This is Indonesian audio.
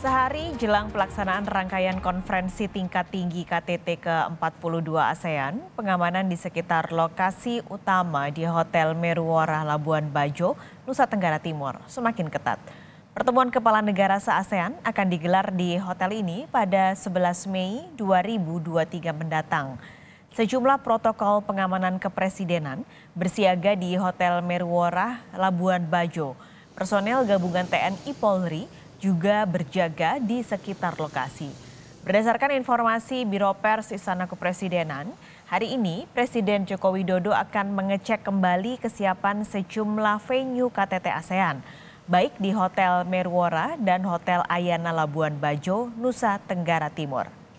Sehari jelang pelaksanaan rangkaian konferensi tingkat tinggi KTT ke-42 ASEAN, pengamanan di sekitar lokasi utama di Hotel Meruora Labuan Bajo, Nusa Tenggara Timur semakin ketat. Pertemuan kepala negara se-ASEAN akan digelar di hotel ini pada 11 Mei 2023 mendatang. Sejumlah protokol pengamanan kepresidenan bersiaga di Hotel Meruora Labuan Bajo. Personel gabungan TNI Polri juga berjaga di sekitar lokasi. Berdasarkan informasi Biro Pers Istana Kepresidenan, hari ini Presiden Joko Widodo akan mengecek kembali kesiapan sejumlah venue KTT ASEAN, baik di Hotel Merwora dan Hotel Ayana Labuan Bajo, Nusa Tenggara Timur.